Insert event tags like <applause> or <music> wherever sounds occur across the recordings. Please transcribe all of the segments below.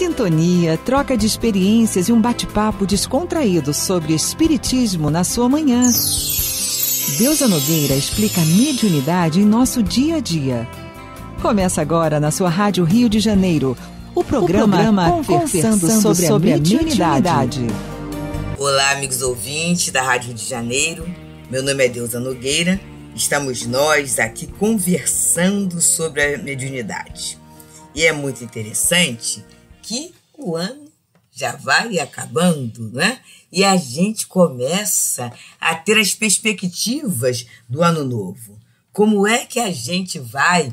Sintonia, troca de experiências e um bate-papo descontraído sobre Espiritismo na sua manhã. Deusa Nogueira explica a mediunidade em nosso dia a dia. Começa agora na sua Rádio Rio de Janeiro, o programa, o programa Conversando, sobre, sobre a Mediunidade. Olá, amigos ouvintes da Rádio Rio de Janeiro. Meu nome é Deusa Nogueira. Estamos nós aqui conversando sobre a mediunidade. E é muito interessante que o ano já vai acabando, né? E a gente começa a ter as perspectivas do ano novo. Como é que a gente vai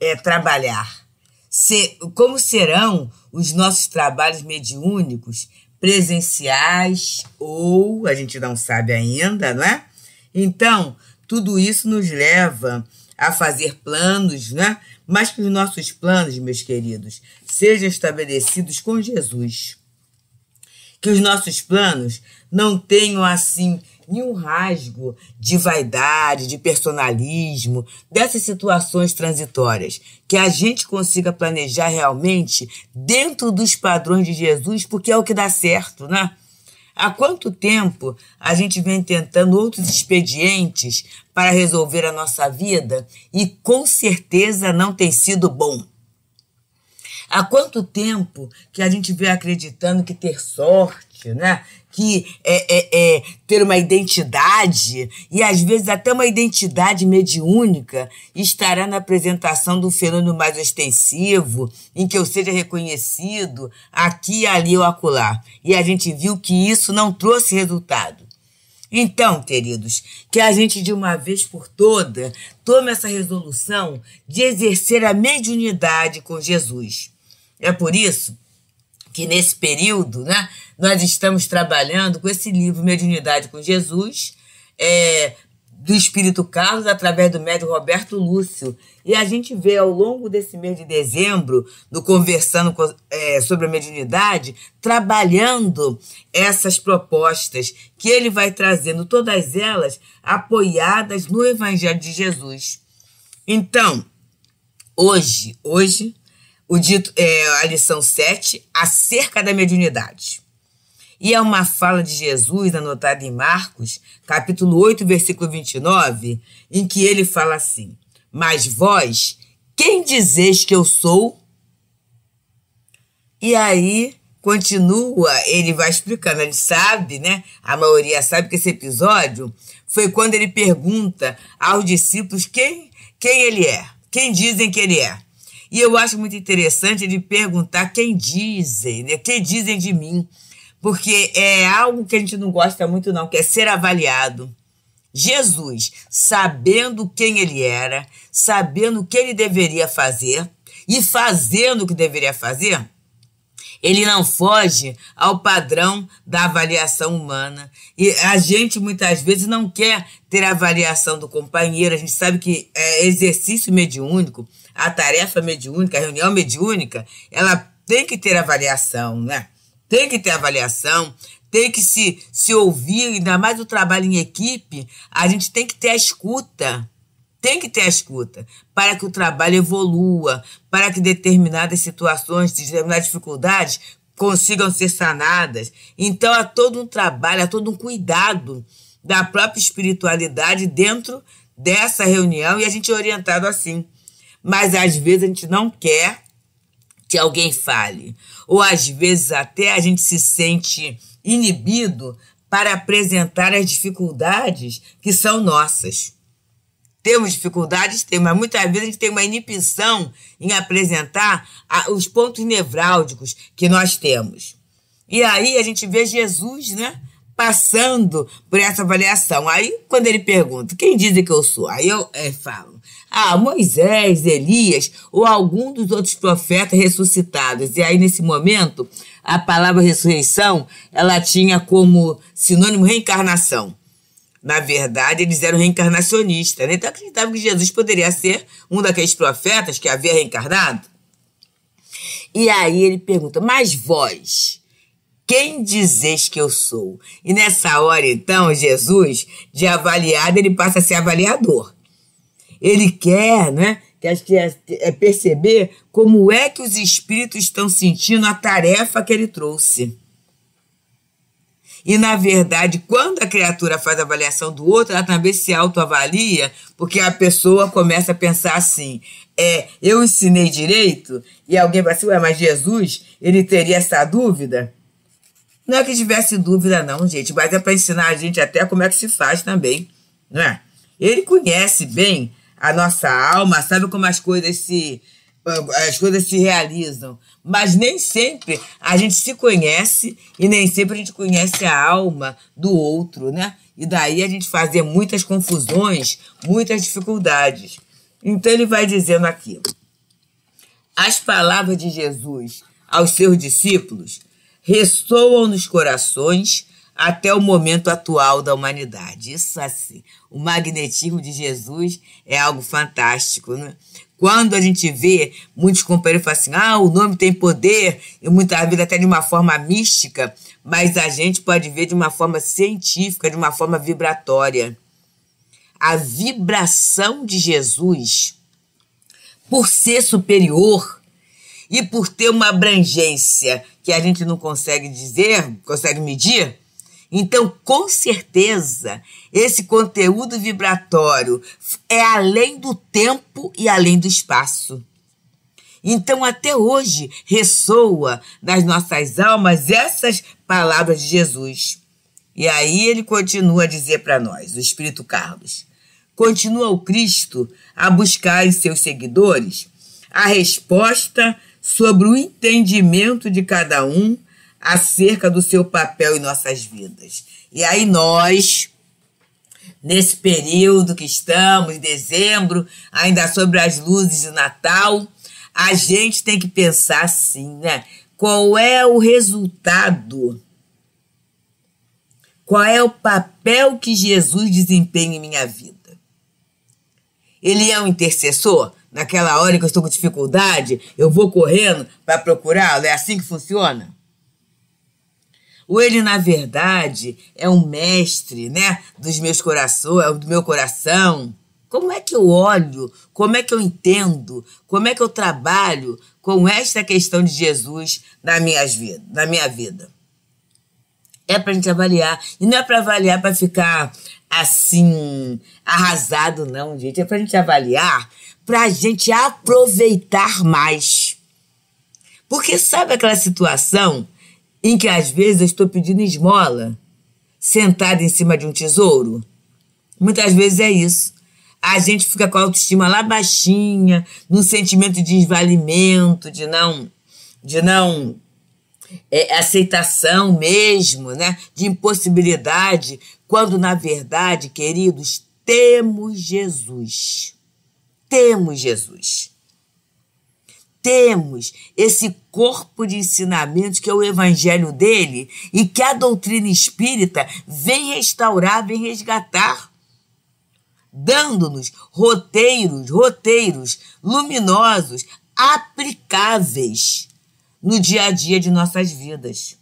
é, trabalhar? Se, como serão os nossos trabalhos mediúnicos, presenciais ou a gente não sabe ainda, não é? Então, tudo isso nos leva a fazer planos, né? Mas que os nossos planos, meus queridos, sejam estabelecidos com Jesus. Que os nossos planos não tenham assim nenhum rasgo de vaidade, de personalismo, dessas situações transitórias, que a gente consiga planejar realmente dentro dos padrões de Jesus, porque é o que dá certo, né? Há quanto tempo a gente vem tentando outros expedientes para resolver a nossa vida e com certeza não tem sido bom. Há quanto tempo que a gente vem acreditando que ter sorte, né? Que é, é, é ter uma identidade, e às vezes até uma identidade mediúnica, estará na apresentação do fenômeno mais ostensivo, em que eu seja reconhecido aqui, ali ou acolá. E a gente viu que isso não trouxe resultado. Então, queridos, que a gente de uma vez por toda tome essa resolução de exercer a mediunidade com Jesus. É por isso que nesse período, né, nós estamos trabalhando com esse livro Mediunidade com Jesus, é, do Espírito Carlos, através do médico Roberto Lúcio. E a gente vê ao longo desse mês de dezembro, do Conversando com, é, sobre a Mediunidade, trabalhando essas propostas que ele vai trazendo, todas elas apoiadas no Evangelho de Jesus. Então, hoje, hoje, o dito, é, a lição 7, acerca da mediunidade. E é uma fala de Jesus anotada em Marcos, capítulo 8, versículo 29, em que ele fala assim: Mas vós, quem dizeis que eu sou? E aí continua, ele vai explicando, ele sabe, né? A maioria sabe que esse episódio foi quando ele pergunta aos discípulos quem, quem ele é, quem dizem que ele é. E eu acho muito interessante de perguntar quem dizem, né? Quem dizem de mim? Porque é algo que a gente não gosta muito, não, que é ser avaliado. Jesus, sabendo quem ele era, sabendo o que ele deveria fazer e fazendo o que deveria fazer, ele não foge ao padrão da avaliação humana. E a gente muitas vezes não quer ter a avaliação do companheiro, a gente sabe que é exercício mediúnico a tarefa mediúnica, a reunião mediúnica, ela tem que ter avaliação, né? Tem que ter avaliação, tem que se, se ouvir, ainda mais o trabalho em equipe, a gente tem que ter a escuta. Tem que ter a escuta para que o trabalho evolua, para que determinadas situações, determinadas dificuldades consigam ser sanadas. Então, há todo um trabalho, há todo um cuidado da própria espiritualidade dentro dessa reunião e a gente é orientado assim mas às vezes a gente não quer que alguém fale, ou às vezes até a gente se sente inibido para apresentar as dificuldades que são nossas. Temos dificuldades, tem, mas muitas vezes a gente tem uma inibição em apresentar os pontos nevrálgicos que nós temos. E aí a gente vê Jesus, né? Passando por essa avaliação. Aí, quando ele pergunta, quem dizem que eu sou? Aí eu é, falo, ah, Moisés, Elias ou algum dos outros profetas ressuscitados. E aí, nesse momento, a palavra ressurreição ela tinha como sinônimo reencarnação. Na verdade, eles eram reencarnacionistas. Né? Então, acreditavam que Jesus poderia ser um daqueles profetas que havia reencarnado. E aí ele pergunta: Mas vós, quem dizes que eu sou? E nessa hora, então, Jesus, de avaliado, ele passa a ser avaliador. Ele quer, né? Que acho que é, é perceber como é que os espíritos estão sentindo a tarefa que ele trouxe. E, na verdade, quando a criatura faz a avaliação do outro, ela também se autoavalia, porque a pessoa começa a pensar assim: é, eu ensinei direito? E alguém vai assim, ué, mas Jesus, ele teria essa dúvida? Não é que tivesse dúvida, não, gente, mas é para ensinar a gente até como é que se faz também, não é? Ele conhece bem a nossa alma, sabe como as coisas se as coisas se realizam, mas nem sempre a gente se conhece e nem sempre a gente conhece a alma do outro, né? E daí a gente fazer muitas confusões, muitas dificuldades. Então ele vai dizendo aqui: As palavras de Jesus aos seus discípulos ressoam nos corações até o momento atual da humanidade. Isso assim, o magnetismo de Jesus é algo fantástico, né? Quando a gente vê muitos companheiros falam assim, ah, o nome tem poder, e muitas vezes até de uma forma mística, mas a gente pode ver de uma forma científica, de uma forma vibratória. A vibração de Jesus, por ser superior e por ter uma abrangência que a gente não consegue dizer, consegue medir, então, com certeza, esse conteúdo vibratório é além do tempo e além do espaço. Então, até hoje, ressoa nas nossas almas essas palavras de Jesus. E aí ele continua a dizer para nós, o Espírito Carlos: continua o Cristo a buscar em seus seguidores a resposta sobre o entendimento de cada um acerca do seu papel em nossas vidas. E aí nós, nesse período que estamos, dezembro, ainda sobre as luzes de Natal, a gente tem que pensar assim, né? Qual é o resultado? Qual é o papel que Jesus desempenha em minha vida? Ele é um intercessor? Naquela hora que eu estou com dificuldade, eu vou correndo para procurá-lo? É assim que funciona? Ou ele, na verdade, é um mestre, né? Dos meus corações, é do meu coração. Como é que eu olho? Como é que eu entendo? Como é que eu trabalho com esta questão de Jesus na minha vida? Na minha vida? É para a gente avaliar. E não é para avaliar para ficar assim, arrasado, não, gente. É para a gente avaliar, para a gente aproveitar mais. Porque sabe aquela situação em que às vezes eu estou pedindo esmola, sentada em cima de um tesouro? Muitas vezes é isso. A gente fica com a autoestima lá baixinha, num sentimento de esvalimento, de não, de não é, aceitação mesmo, né? de impossibilidade, quando na verdade, queridos, temos Jesus. Temos Jesus. Temos esse corpo de ensinamentos que é o evangelho dele e que a doutrina espírita vem restaurar, vem resgatar, dando-nos roteiros, roteiros luminosos, aplicáveis no dia a dia de nossas vidas.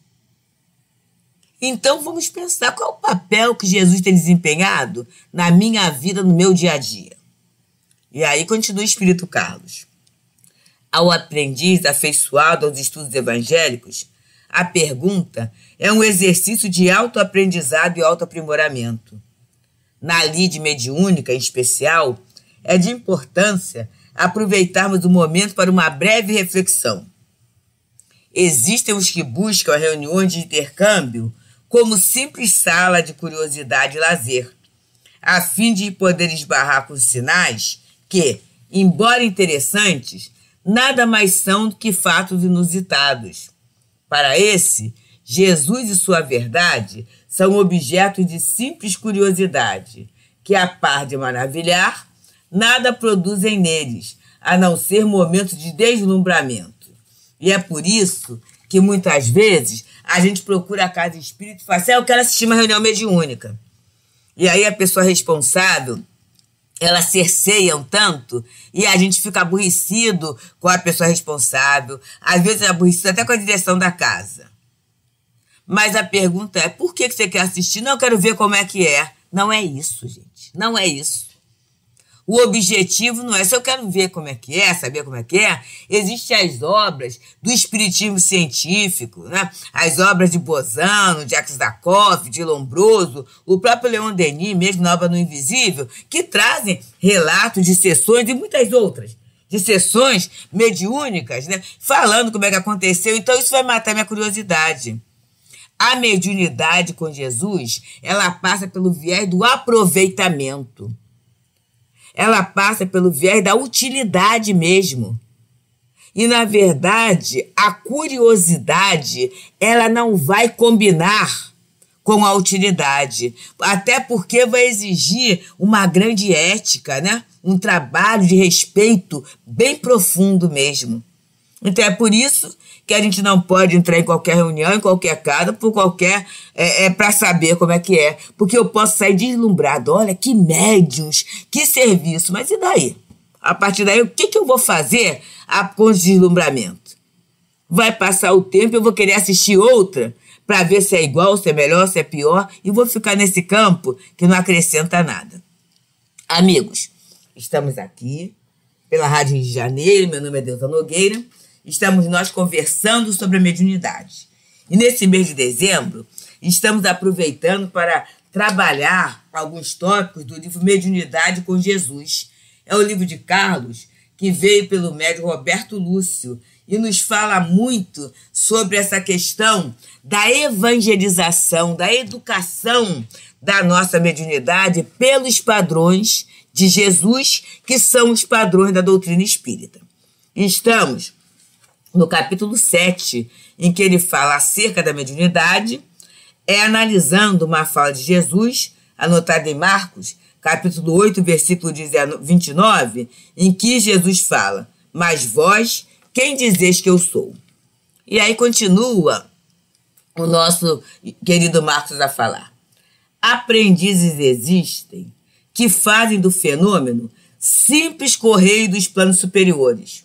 Então vamos pensar qual é o papel que Jesus tem desempenhado na minha vida, no meu dia a dia. E aí continua o Espírito Carlos ao aprendiz afeiçoado aos estudos evangélicos, a pergunta é um exercício de autoaprendizado e autoaprimoramento. Na lide mediúnica, em especial, é de importância aproveitarmos o momento para uma breve reflexão. Existem os que buscam a reunião de intercâmbio como simples sala de curiosidade e lazer, a fim de poder esbarrar com sinais que, embora interessantes, nada mais são do que fatos inusitados. Para esse, Jesus e sua verdade são objeto de simples curiosidade, que a par de maravilhar, nada produzem neles, a não ser momentos de deslumbramento. E é por isso que muitas vezes a gente procura a casa espírita e fala assim, ah, eu quero assistir uma reunião mediúnica. E aí a pessoa responsável elas cerceiam tanto e a gente fica aborrecido com a pessoa responsável, às vezes é aborrecido até com a direção da casa. Mas a pergunta é: por que você quer assistir? Não, eu quero ver como é que é. Não é isso, gente. Não é isso. O objetivo não é se eu quero ver como é que é, saber como é que é. Existem as obras do espiritismo científico, né? as obras de Bozano, de Aksakoff, de Lombroso, o próprio Leon Denis, mesmo na obra No Invisível, que trazem relatos de sessões e muitas outras. De sessões mediúnicas, né? falando como é que aconteceu. Então, isso vai matar minha curiosidade. A mediunidade com Jesus, ela passa pelo viés do aproveitamento ela passa pelo viés da utilidade mesmo. E na verdade, a curiosidade, ela não vai combinar com a utilidade, até porque vai exigir uma grande ética, né? Um trabalho de respeito bem profundo mesmo. Então é por isso que a gente não pode entrar em qualquer reunião, em qualquer casa, por qualquer. É, é para saber como é que é. Porque eu posso sair deslumbrado. Olha, que médiums, que serviço. Mas e daí? A partir daí, o que, que eu vou fazer com o deslumbramento? Vai passar o tempo, eu vou querer assistir outra para ver se é igual, se é melhor, se é pior, e vou ficar nesse campo que não acrescenta nada. Amigos, estamos aqui pela Rádio de Janeiro, meu nome é Deusa Nogueira estamos nós conversando sobre a mediunidade. E nesse mês de dezembro, estamos aproveitando para trabalhar alguns tópicos do livro Mediunidade com Jesus. É o livro de Carlos, que veio pelo médium Roberto Lúcio e nos fala muito sobre essa questão da evangelização, da educação da nossa mediunidade pelos padrões de Jesus, que são os padrões da doutrina espírita. Estamos no capítulo 7, em que ele fala acerca da mediunidade, é analisando uma fala de Jesus, anotada em Marcos, capítulo 8, versículo 29, em que Jesus fala: Mas vós, quem dizeis que eu sou? E aí continua o nosso querido Marcos a falar. Aprendizes existem que fazem do fenômeno simples correio dos planos superiores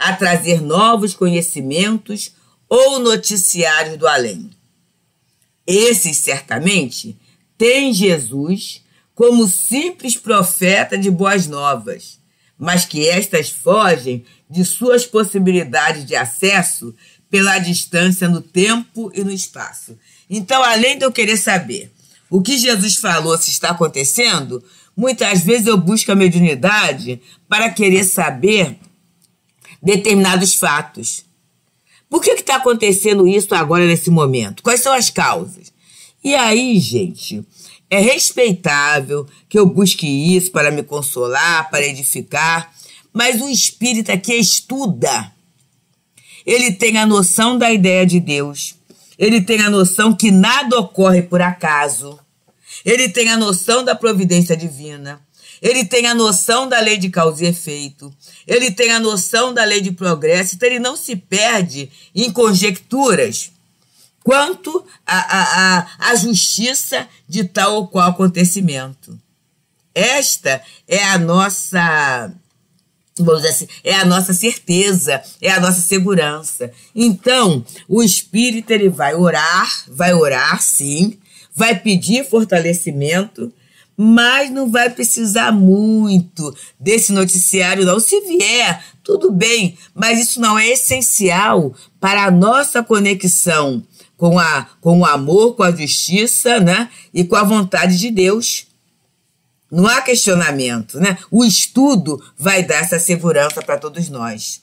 a trazer novos conhecimentos ou noticiários do além. Esses certamente têm Jesus como simples profeta de boas novas, mas que estas fogem de suas possibilidades de acesso pela distância no tempo e no espaço. Então, além de eu querer saber o que Jesus falou se está acontecendo, muitas vezes eu busco a mediunidade para querer saber determinados fatos. Por que está acontecendo isso agora, nesse momento? Quais são as causas? E aí, gente, é respeitável que eu busque isso para me consolar, para edificar, mas o espírita que estuda, ele tem a noção da ideia de Deus, ele tem a noção que nada ocorre por acaso, ele tem a noção da providência divina ele tem a noção da lei de causa e efeito. Ele tem a noção da lei de progresso. Então, ele não se perde em conjecturas quanto à a, a, a, justiça de tal ou qual acontecimento. Esta é a nossa, vamos dizer assim, é a nossa certeza, é a nossa segurança. Então, o espírito ele vai orar, vai orar sim, vai pedir fortalecimento mas não vai precisar muito desse noticiário, não. Se vier, tudo bem, mas isso não é essencial para a nossa conexão com, a, com o amor, com a justiça, né? E com a vontade de Deus. Não há questionamento, né? O estudo vai dar essa segurança para todos nós.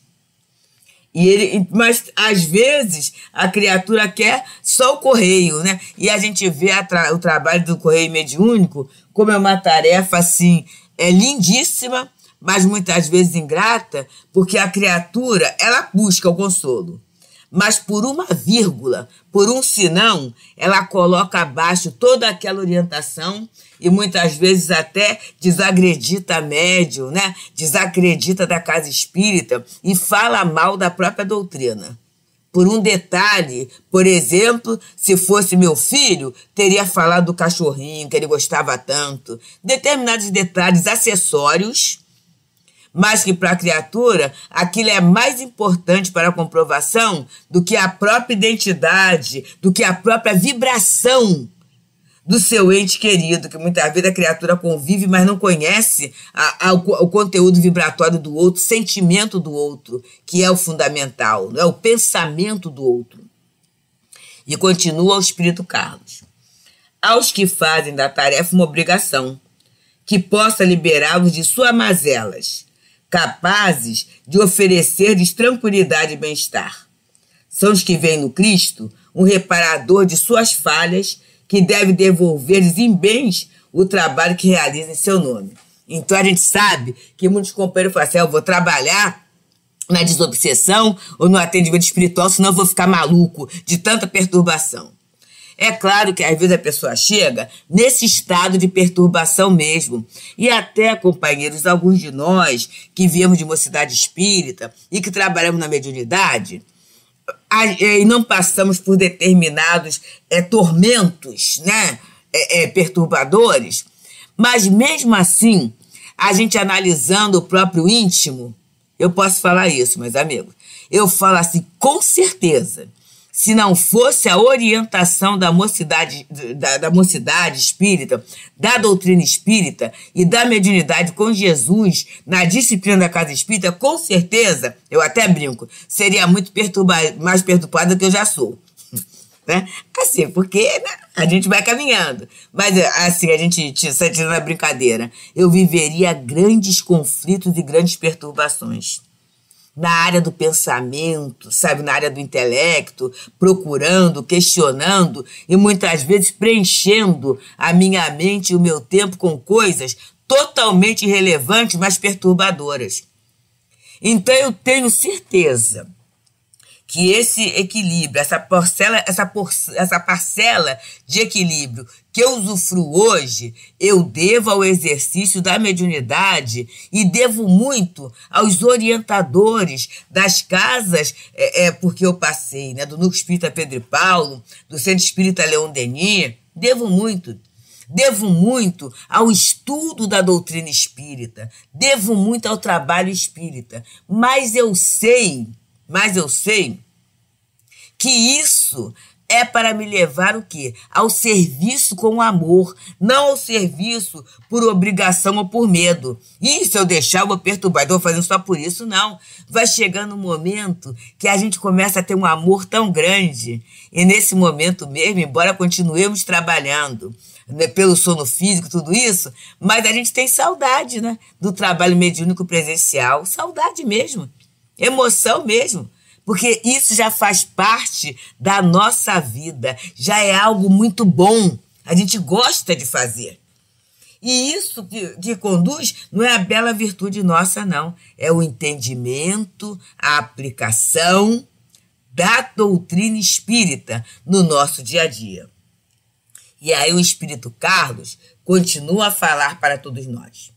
E ele, mas às vezes a criatura quer só o correio, né? E a gente vê a tra o trabalho do correio mediúnico como é uma tarefa assim, é lindíssima, mas muitas vezes ingrata, porque a criatura, ela busca o consolo. Mas por uma vírgula, por um sinão, ela coloca abaixo toda aquela orientação e muitas vezes até desacredita médium, né? desacredita da casa espírita e fala mal da própria doutrina. Por um detalhe, por exemplo, se fosse meu filho, teria falado do cachorrinho que ele gostava tanto. Determinados detalhes acessórios, mas que para a criatura aquilo é mais importante para a comprovação do que a própria identidade, do que a própria vibração do seu ente querido, que muitas vezes a criatura convive, mas não conhece a, a, o conteúdo vibratório do outro, o sentimento do outro, que é o fundamental, não é o pensamento do outro. E continua o Espírito Carlos. Aos que fazem da tarefa uma obrigação, que possa liberá-los de suas mazelas, capazes de oferecer-lhes tranquilidade e bem-estar. São os que veem no Cristo um reparador de suas falhas que deve devolver-lhes em bens o trabalho que realiza em seu nome. Então a gente sabe que muitos companheiros falam assim: ah, eu vou trabalhar na desobsessão ou no atendimento espiritual, senão eu vou ficar maluco de tanta perturbação. É claro que às vezes a pessoa chega nesse estado de perturbação mesmo. E até, companheiros, alguns de nós que viemos de uma cidade espírita e que trabalhamos na mediunidade, é, e não passamos por determinados é, tormentos, né? É, é, perturbadores, mas mesmo assim, a gente analisando o próprio íntimo, eu posso falar isso, meus amigos. Eu falo assim, com certeza, se não fosse a orientação da mocidade, da, da mocidade espírita, da doutrina espírita e da mediunidade com Jesus na disciplina da casa espírita, com certeza, eu até brinco, seria muito perturbado mais perturbada do que eu já sou. <laughs> Né? Assim, porque né, a gente vai caminhando. Mas eh, assim, a gente está tirando a brincadeira. Eu viveria grandes conflitos e grandes perturbações na área do pensamento, sabe, na área do intelecto, procurando, questionando e muitas vezes preenchendo a minha mente e o meu tempo com coisas totalmente irrelevantes, mas perturbadoras. Então eu tenho certeza que esse equilíbrio, essa parcela, essa, por, essa parcela de equilíbrio que eu usufruo hoje, eu devo ao exercício da mediunidade e devo muito aos orientadores das casas, é, é porque eu passei, né, do Núcleo Espírita Pedro e Paulo, do Centro Espírita Leon Denis, devo muito. Devo muito ao estudo da doutrina espírita, devo muito ao trabalho espírita, mas eu sei mas eu sei que isso é para me levar o quê? Ao serviço com amor, não ao serviço por obrigação ou por medo. E se eu deixar, eu vou perturbar, eu vou fazendo só por isso, não. Vai chegando um momento que a gente começa a ter um amor tão grande. E nesse momento mesmo, embora continuemos trabalhando né, pelo sono físico, tudo isso, mas a gente tem saudade né, do trabalho mediúnico presencial, saudade mesmo. Emoção mesmo. Porque isso já faz parte da nossa vida, já é algo muito bom. A gente gosta de fazer. E isso que, que conduz não é a bela virtude nossa, não. É o entendimento, a aplicação da doutrina espírita no nosso dia a dia. E aí o Espírito Carlos continua a falar para todos nós.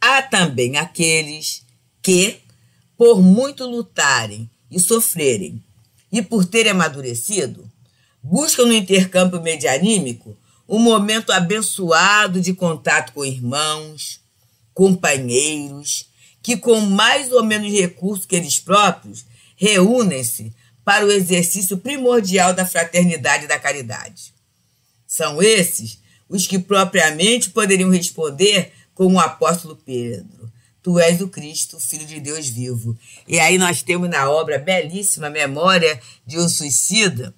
Há também aqueles que por muito lutarem e sofrerem, e por terem amadurecido, buscam no intercâmbio medianímico um momento abençoado de contato com irmãos, companheiros, que com mais ou menos recursos que eles próprios reúnem-se para o exercício primordial da fraternidade e da caridade. São esses os que propriamente poderiam responder como o apóstolo Pedro: Tu és o Cristo, Filho de Deus vivo. E aí nós temos na obra belíssima memória de um suicida,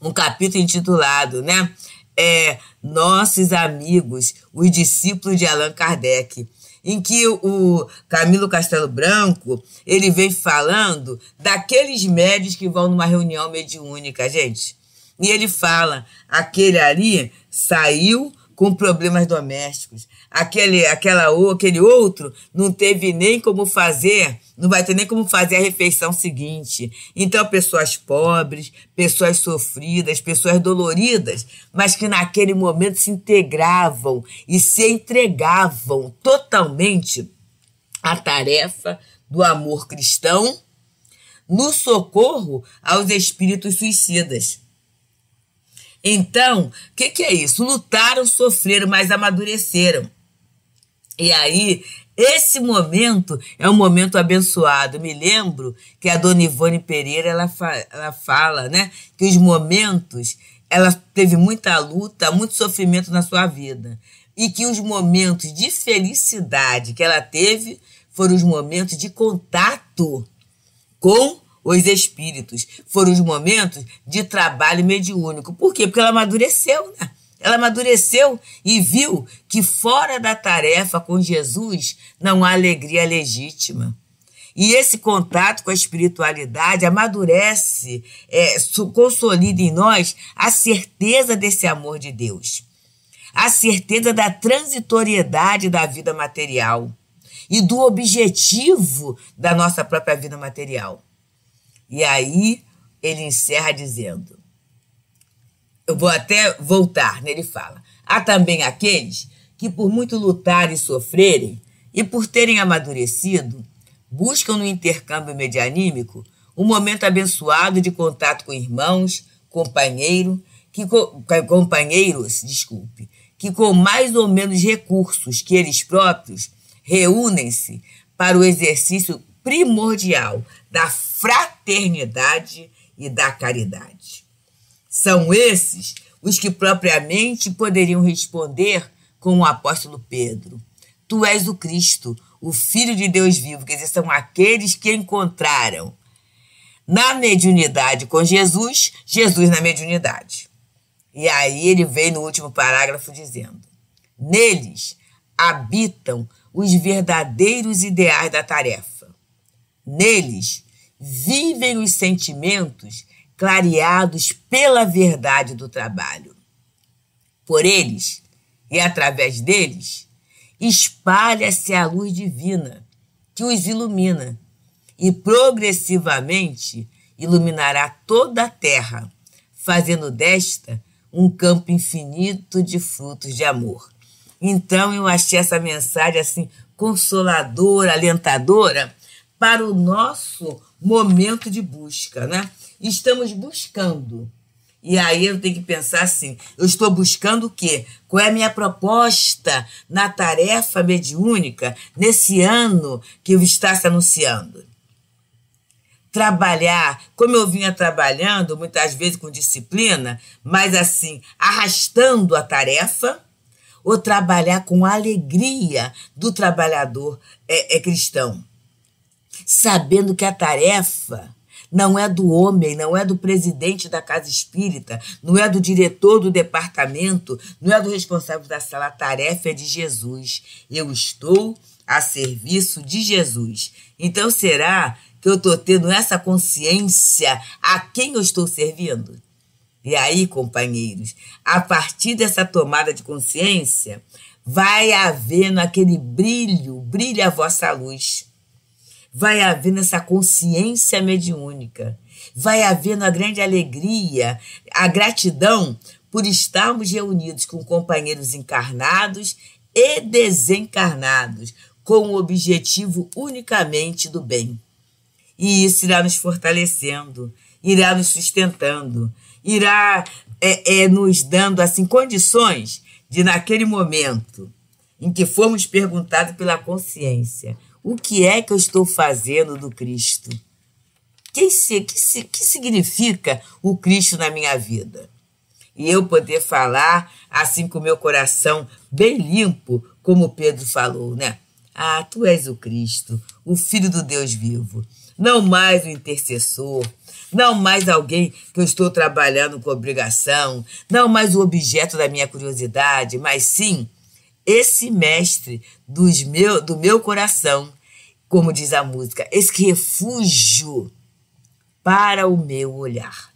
um capítulo intitulado, né? É, Nossos Amigos, os discípulos de Allan Kardec, em que o Camilo Castelo Branco ele vem falando daqueles médios que vão numa reunião mediúnica, gente. E ele fala: aquele ali saiu com problemas domésticos. Aquele, aquela ou aquele outro não teve nem como fazer, não vai ter nem como fazer a refeição seguinte. Então, pessoas pobres, pessoas sofridas, pessoas doloridas, mas que naquele momento se integravam e se entregavam totalmente à tarefa do amor cristão no socorro aos espíritos suicidas. Então, o que, que é isso? Lutaram, sofreram, mas amadureceram. E aí, esse momento é um momento abençoado. Me lembro que a dona Ivone Pereira ela, fa ela fala né, que os momentos, ela teve muita luta, muito sofrimento na sua vida. E que os momentos de felicidade que ela teve foram os momentos de contato com os espíritos. Foram os momentos de trabalho mediúnico. Por quê? Porque ela amadureceu, né? Ela amadureceu e viu que fora da tarefa com Jesus não há alegria legítima. E esse contato com a espiritualidade amadurece, é, consolida em nós a certeza desse amor de Deus, a certeza da transitoriedade da vida material e do objetivo da nossa própria vida material. E aí ele encerra dizendo: Eu vou até voltar, né? ele fala. Há também aqueles que, por muito lutar e sofrerem, e por terem amadurecido, buscam no intercâmbio medianímico um momento abençoado de contato com irmãos, companheiro, que companheiros, desculpe, que com mais ou menos recursos que eles próprios reúnem-se para o exercício primordial da fraternidade e da caridade. São esses os que propriamente poderiam responder com o apóstolo Pedro: Tu és o Cristo, o Filho de Deus vivo, quer dizer, são aqueles que encontraram na mediunidade com Jesus, Jesus na mediunidade. E aí ele vem no último parágrafo dizendo: Neles habitam os verdadeiros ideais da tarefa. Neles vivem os sentimentos clareados pela verdade do trabalho. Por eles e através deles, espalha-se a luz divina que os ilumina e progressivamente iluminará toda a terra, fazendo desta um campo infinito de frutos de amor. Então eu achei essa mensagem assim consoladora, alentadora para o nosso momento de busca, né? Estamos buscando. E aí eu tenho que pensar assim: eu estou buscando o quê? Qual é a minha proposta na tarefa mediúnica nesse ano que está se anunciando? Trabalhar, como eu vinha trabalhando, muitas vezes com disciplina, mas assim, arrastando a tarefa, ou trabalhar com a alegria do trabalhador é, é cristão sabendo que a tarefa não é do homem, não é do presidente da casa espírita, não é do diretor do departamento, não é do responsável da sala, a tarefa é de Jesus. Eu estou a serviço de Jesus. Então será que eu estou tendo essa consciência a quem eu estou servindo? E aí, companheiros, a partir dessa tomada de consciência, vai haver aquele brilho, brilha a vossa luz vai haver nessa consciência mediúnica, vai haver na grande alegria, a gratidão por estarmos reunidos com companheiros encarnados e desencarnados, com o objetivo unicamente do bem. E isso irá nos fortalecendo, irá nos sustentando, irá é, é, nos dando assim condições de, naquele momento em que fomos perguntados pela consciência, o que é que eu estou fazendo do Cristo? Quem se, que, que significa o Cristo na minha vida? E eu poder falar assim com meu coração bem limpo, como Pedro falou, né? Ah, tu és o Cristo, o Filho do Deus vivo. Não mais o intercessor, não mais alguém que eu estou trabalhando com obrigação, não mais o objeto da minha curiosidade, mas sim esse mestre dos meu, do meu coração, como diz a música, esse refúgio para o meu olhar.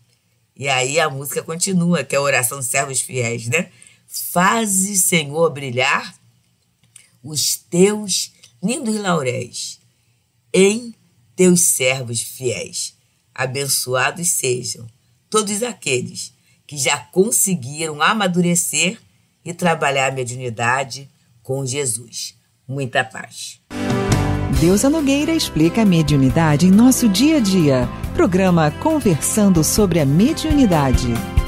E aí a música continua, que é a oração servos fiéis, né? Faze, Senhor, brilhar os teus lindos lauréis em teus servos fiéis. Abençoados sejam todos aqueles que já conseguiram amadurecer e trabalhar a mediunidade com Jesus. Muita paz. Deusa é Nogueira explica a mediunidade em nosso dia a dia. Programa Conversando sobre a Mediunidade.